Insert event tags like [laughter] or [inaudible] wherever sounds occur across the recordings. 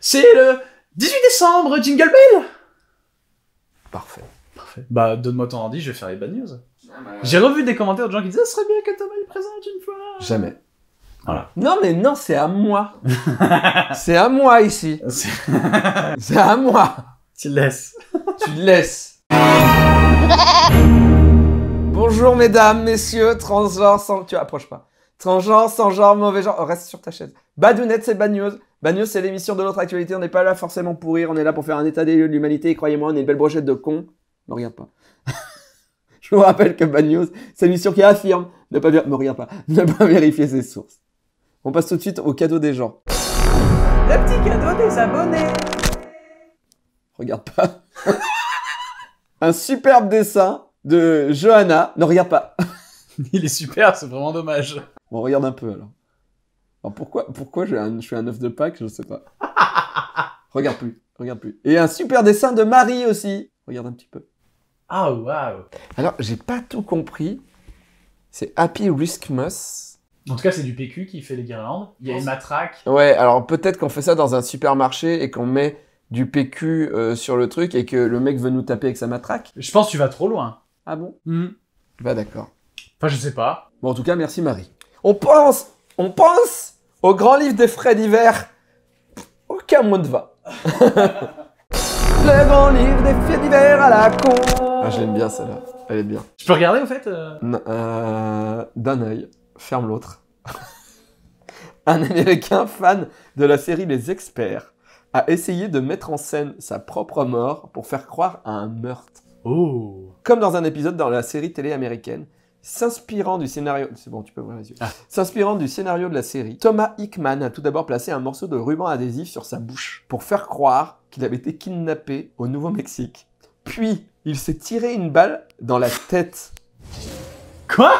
C'est le 18 décembre, Jingle Bell Parfait. Parfait. Bah, donne-moi ton ordi, je vais faire les bad news. Ah, bah, J'ai revu des commentaires de gens qui disaient Ce serait bien que Thomas le présente une fois. Jamais. Voilà. Non, mais non, c'est à moi. [laughs] c'est à moi ici. [laughs] c'est à moi. Tu le laisses. tu le laisses. Bonjour, mesdames, messieurs, transgenres sans. Tu approches pas. Transgenre, sans genre, mauvais genre. Oh, reste sur ta chaise. Badounette, c'est bad news. Bad News, c'est l'émission de notre actualité. On n'est pas là forcément pour rire. On est là pour faire un état des lieux de l'humanité. Et croyez-moi, on est une belle brochette de cons. Ne regarde pas. [laughs] Je vous rappelle que Bad News, c'est l'émission qui affirme ne pas, pas. [laughs] ne pas vérifier ses sources. On passe tout de suite au cadeau des gens. Le petit cadeau des abonnés. Regarde pas. [laughs] un superbe dessin de Johanna. Ne regarde pas. Il est super, c'est vraiment dommage. On regarde un peu alors pourquoi, pourquoi je suis un œuf de Pâques Je ne sais pas. [laughs] regarde plus, regarde plus. Et un super dessin de Marie aussi. Regarde un petit peu. Ah, waouh Alors, j'ai pas tout compris. C'est Happy Riskmas. En tout cas, c'est du PQ qui fait les guirlandes. Il y a une matraque. Ouais, alors peut-être qu'on fait ça dans un supermarché et qu'on met du PQ euh, sur le truc et que le mec veut nous taper avec sa matraque. Je pense que tu vas trop loin. Ah bon hmm. Bah d'accord. Enfin, je sais pas. Bon, en tout cas, merci Marie. On pense on pense au grand livre des frais d'hiver. Aucun mot ne va. [laughs] le grand livre des frais d'hiver à la con. Ah, j'aime bien celle-là. Elle est bien. Je peux regarder en fait euh euh, D'un œil, ferme l'autre. [laughs] Un américain fan de la série Les Experts a essayé de mettre en scène sa propre mort pour faire croire à un meurtre. Oh. Comme dans un épisode dans la série télé américaine, S'inspirant du scénario, c'est bon, tu peux ah. S'inspirant du scénario de la série, Thomas Hickman a tout d'abord placé un morceau de ruban adhésif sur sa bouche pour faire croire qu'il avait été kidnappé au Nouveau-Mexique. Puis, il s'est tiré une balle dans la tête. Quoi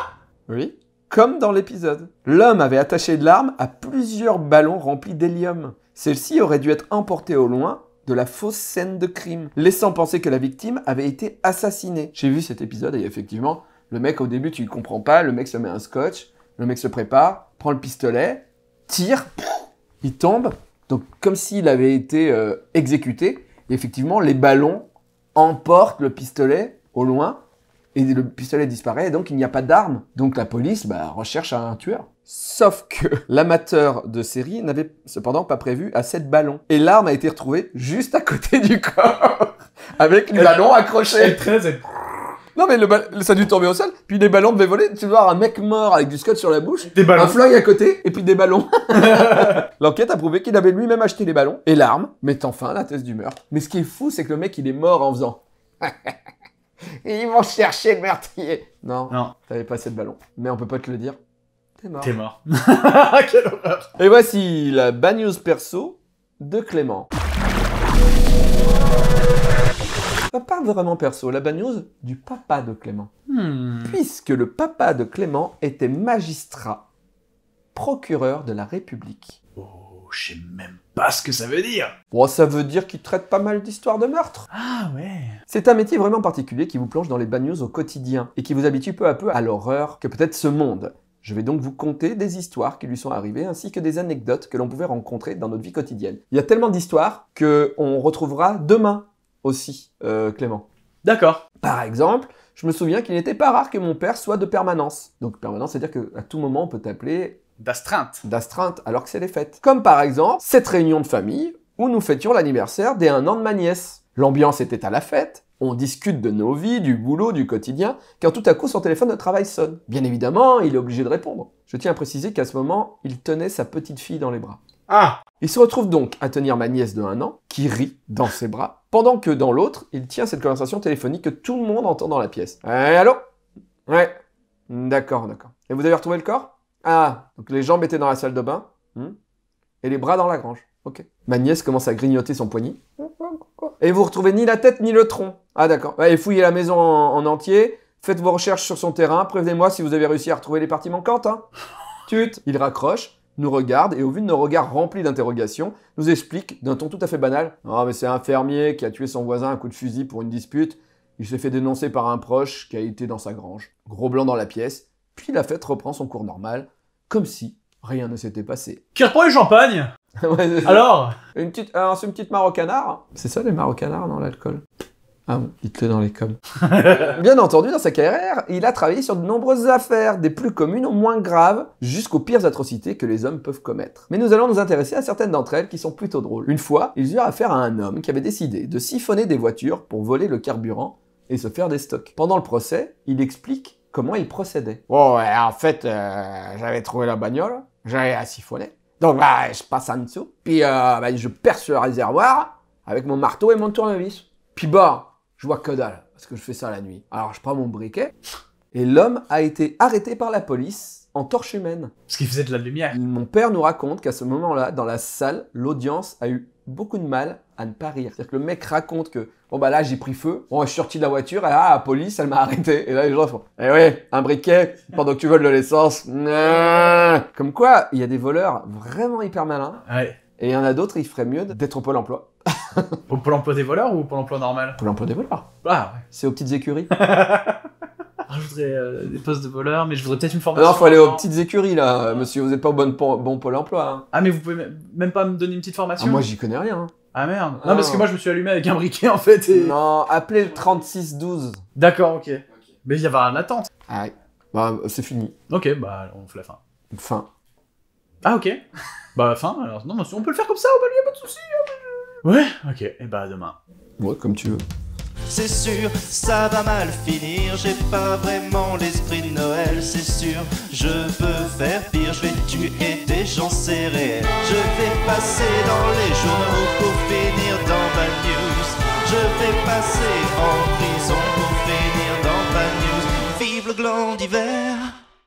Oui. Comme dans l'épisode. L'homme avait attaché de l'arme à plusieurs ballons remplis d'hélium. Celle-ci aurait dû être emportée au loin de la fausse scène de crime, laissant penser que la victime avait été assassinée. J'ai vu cet épisode et effectivement, le mec, au début, tu ne comprends pas. Le mec se met un scotch. Le mec se prépare, prend le pistolet, tire, il tombe. Donc, comme s'il avait été euh, exécuté. effectivement, les ballons emportent le pistolet au loin. Et le pistolet disparaît. Et donc, il n'y a pas d'arme. Donc, la police bah, recherche un tueur. Sauf que [laughs] l'amateur de série n'avait cependant pas prévu à sept ballons. Et l'arme a été retrouvée juste à côté du corps. [laughs] avec le ballon accroché. Non, mais le ça a dû tomber au sol. Puis des ballons devaient voler. Tu vois un mec mort avec du scotch sur la bouche, des ballons. un flingue à côté, et puis des ballons. [laughs] L'enquête a prouvé qu'il avait lui-même acheté les ballons et l'arme, mettant fin à la thèse du meurtre. Mais ce qui est fou, c'est que le mec, il est mort en faisant. [laughs] Ils vont chercher le meurtrier. Non. Non. T'avais pas assez de ballons. Mais on peut pas te le dire. T'es mort. T'es mort. [laughs] Quelle horreur. Et voici la bad news perso de Clément. Pas vraiment perso, la bagnose du papa de Clément. Hmm. Puisque le papa de Clément était magistrat, procureur de la République. Oh, je sais même pas ce que ça veut dire. Bon, oh, ça veut dire qu'il traite pas mal d'histoires de meurtre. Ah ouais. C'est un métier vraiment particulier qui vous plonge dans les bagnoses au quotidien et qui vous habitue peu à peu à l'horreur que peut être ce monde. Je vais donc vous conter des histoires qui lui sont arrivées ainsi que des anecdotes que l'on pouvait rencontrer dans notre vie quotidienne. Il y a tellement d'histoires que on retrouvera demain aussi, euh, Clément. D'accord. Par exemple, je me souviens qu'il n'était pas rare que mon père soit de permanence. Donc permanence, c'est-à-dire qu'à tout moment, on peut t'appeler... D'astreinte. D'astreinte, alors que c'est les fêtes. Comme par exemple, cette réunion de famille où nous fêtions l'anniversaire des un an de ma nièce. L'ambiance était à la fête, on discute de nos vies, du boulot, du quotidien, quand tout à coup son téléphone de travail sonne. Bien évidemment, il est obligé de répondre. Je tiens à préciser qu'à ce moment, il tenait sa petite fille dans les bras. Ah Il se retrouve donc à tenir ma nièce de un an, qui rit dans ses bras, pendant que dans l'autre, il tient cette conversation téléphonique que tout le monde entend dans la pièce. Eh, allô Ouais. D'accord, d'accord. Et vous avez retrouvé le corps Ah, donc les jambes étaient dans la salle de bain hmm, et les bras dans la grange. Ok. Ma nièce commence à grignoter son poignet. Et vous retrouvez ni la tête ni le tronc. Ah d'accord. Et fouillez la maison en, entier. Faites vos recherches sur son terrain. Prévenez-moi si vous avez réussi à retrouver les parties manquantes. Hein. Tut. Il raccroche nous regarde et au vu de nos regards remplis d'interrogations, nous explique d'un ton tout à fait banal Ah, mais c'est un fermier qui a tué son voisin à coup de fusil pour une dispute. Il s'est fait dénoncer par un proche qui a été dans sa grange. Gros blanc dans la pièce, puis la fête reprend son cours normal, comme si rien ne s'était passé. [laughs] Qui reprend le champagne Alors Une petite, euh, une petite marocanard C'est ça les marocanards dans l'alcool ah bon, dans les coms. [laughs] Bien entendu, dans sa carrière, il a travaillé sur de nombreuses affaires, des plus communes aux moins graves, jusqu'aux pires atrocités que les hommes peuvent commettre. Mais nous allons nous intéresser à certaines d'entre elles qui sont plutôt drôles. Une fois, ils eurent affaire à un homme qui avait décidé de siphonner des voitures pour voler le carburant et se faire des stocks. Pendant le procès, il explique comment il procédait. Oh, ouais, en fait, euh, j'avais trouvé la bagnole, j'avais à siphonner. Donc, bah, je passe en dessous, puis euh, bah, je perce le réservoir avec mon marteau et mon tournevis. Puis bah, je vois que dalle, parce que je fais ça la nuit. Alors je prends mon briquet, et l'homme a été arrêté par la police en torche humaine. Ce qui faisait de la lumière. Mon père nous raconte qu'à ce moment-là, dans la salle, l'audience a eu beaucoup de mal à ne pas rire. C'est-à-dire que le mec raconte que bon bah là j'ai pris feu, bon je suis sorti de la voiture et ah la police elle m'a arrêté et là les gens font eh ouais un briquet pendant que tu voles de l'essence. Comme quoi il y a des voleurs vraiment hyper malins. Et il y en a d'autres, il ferait mieux d'être au pôle emploi au [laughs] pôle l'emploi des voleurs ou pour emploi normal Pour emploi des voleurs. Ah ouais. C'est aux petites écuries. [laughs] je voudrais euh, des postes de voleurs, mais je voudrais peut-être une formation. il faut aller aux petites écuries, là, monsieur. Vous n'êtes pas au bon, bon Pôle emploi. Hein. Ah, mais vous pouvez même pas me donner une petite formation ah, moi, j'y connais rien. Hein. Ah, merde. Non, ah, parce que moi, je me suis allumé avec un briquet, en fait. Non, appelez le 3612. D'accord, ok. Mais il y avait un attente. Ah, ouais. bah, c'est fini. Ok, bah, on fait la fin. Fin. Ah, ok. bah, fin, alors. Non, mais on peut le faire comme ça, a pas de soucis. Hein. Ouais, ok, et eh bah ben, demain. Ouais, comme tu veux. C'est sûr, ça va mal finir, j'ai pas vraiment l'esprit de Noël, c'est sûr, je veux faire pire, je vais tuer des gens, c'est Je vais passer dans les journaux pour finir dans Bad News. Je vais passer en prison pour finir dans Bad News. Vive le gland d'hiver